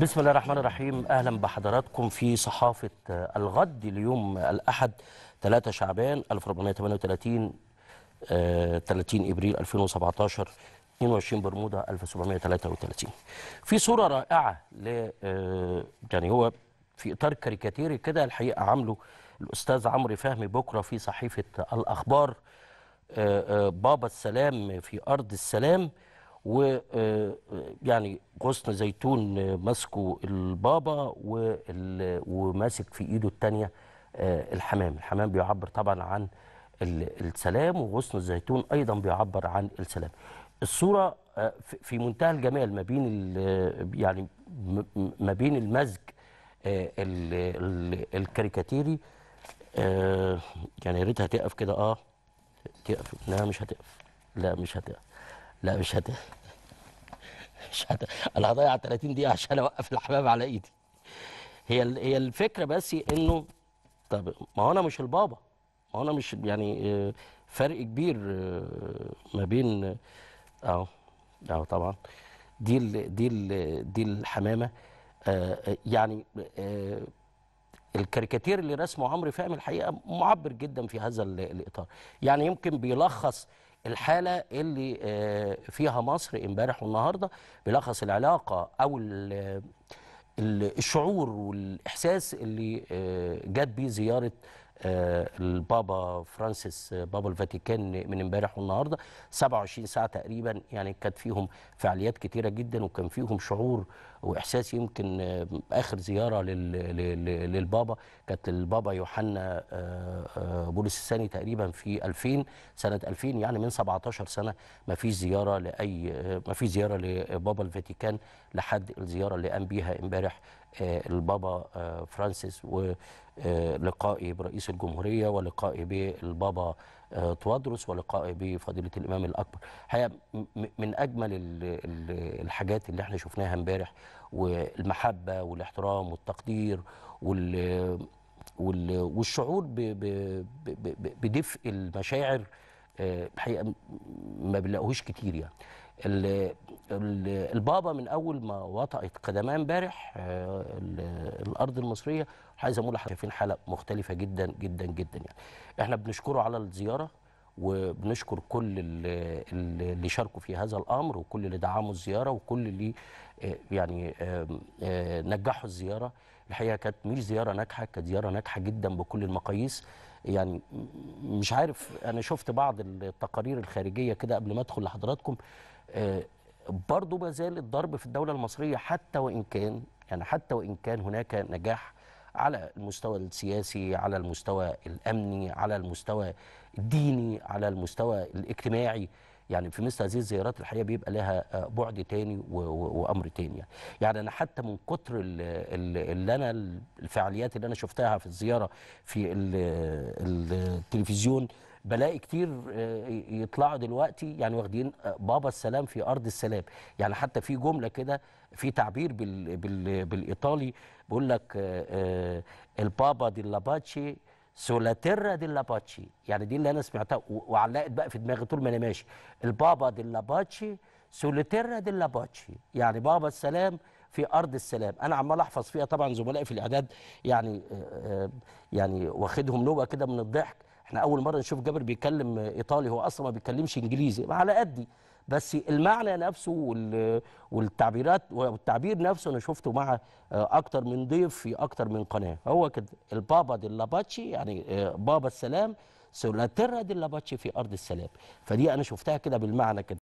بسم الله الرحمن الرحيم اهلا بحضراتكم في صحافه آه، الغد اليوم الاحد 3 شعبان 1438 30 آه، ابريل 2017 22 برمودا 1733 في صوره رائعه ل آه، يعني هو في اطار كاريكاتيري كده الحقيقه عامله الاستاذ عمرو فهمي بكره في صحيفه الاخبار بابا السلام في ارض السلام و آه، آه، يعني غصن زيتون ماسكه البابا وماسك في ايده الثانيه آه، الحمام الحمام بيعبر طبعا عن السلام وغصن الزيتون ايضا بيعبر عن السلام الصوره في منتهى الجمال ما بين يعني ما بين المزج الكاريكاتيري يعني يا ريت هتقف كده اه تقف لا مش هتقف لا مش هتقف لا مش هت مش هت انا هضيع 30 دقيقه عشان اوقف الحمام على ايدي هي ال... هي الفكره بس انه طب ما هو انا مش البابا ما هو انا مش يعني آه، فرق كبير آه، ما بين اهو اهو آه، طبعا دي ال... دي ال... دي الحمامه يعني الكاريكاتير اللي رسمه عمرو فهمي الحقيقه معبر جدا في هذا الاطار يعني يمكن بيلخص الحاله اللي آه، فيها مصر امبارح والنهارده بلخص العلاقه او الشعور والاحساس اللي آه، جت بيه زياره آه، البابا فرانسيس آه، بابا الفاتيكان من امبارح والنهارده 27 ساعه تقريبا يعني كانت فيهم فعاليات كتيره جدا وكان فيهم شعور واحساس يمكن آه، اخر زياره للبابا كانت البابا يوحنا بولس الثاني تقريبا في 2000 سنه 2000 يعني من 17 سنه ما فيش زياره لاي ما فيش زياره لبابا الفاتيكان لحد الزياره اللي قام بيها امبارح آه، البابا آه، فرانسيس ولقائي برئيس الجمهورية ولقائي بالبابا آه، توادرس ولقائي بفضيلة الإمام الأكبر حقيقة من أجمل الحاجات اللي احنا شفناها امبارح والمحبة والاحترام والتقدير وال والشعور بدفء المشاعر الحقيقه ما بنلاقوهوش كتير يعني البابا من اول ما وطئت قدماه امبارح آه، الارض المصريه عايز اقول شايفين حاله مختلفه جدا جدا جدا يعني احنا بنشكره على الزياره وبنشكر كل اللي شاركوا في هذا الامر وكل اللي دعموا الزياره وكل اللي آه، يعني آه، نجحوا الزياره الحقيقه كانت مش زياره ناجحه كانت زياره ناجحه جدا بكل المقاييس يعني مش عارف انا شفت بعض التقارير الخارجيه كده قبل ما ادخل لحضراتكم آه، برضه ما زال الضرب في الدوله المصريه حتى وان كان يعني حتى وان كان هناك نجاح على المستوى السياسي على المستوى الامني على المستوى الديني على المستوى الاجتماعي يعني في مثل هذه الزيارات الحقيقه بيبقى لها آه، بعد تاني وامر تاني يعني. يعني انا حتى من كتر اللي انا الفعاليات اللي انا شفتها في الزياره في التلفزيون بلاقي كتير آه، يطلعوا دلوقتي يعني واخدين آه، بابا السلام في ارض السلام يعني حتى في جمله كده في تعبير بالايطالي بيقول لك البابا دي لاباتشي سولاتيرا لاباتشي يعني دي اللي انا سمعتها وعلقت بقى في دماغي طول ما انا ماشي البابا لاباتشي سولاتيرا لاباتشي يعني بابا السلام في ارض السلام انا عمال احفظ فيها طبعا زملائي في الاعداد يعني آه، آه، يعني واخدهم نوبه كده من الضحك احنا اول مره نشوف جابر بيتكلم ايطالي هو اصلا ما بيتكلمش انجليزي على قدي بس المعنى نفسه والتعبيرات والتعبير نفسه انا شفته مع اكتر من ضيف في اكتر من قناه هو كده البابا دي لاباتشي يعني بابا السلام سولاتيرا دي لاباتشي في ارض السلام فدي انا شفتها كده بالمعنى كده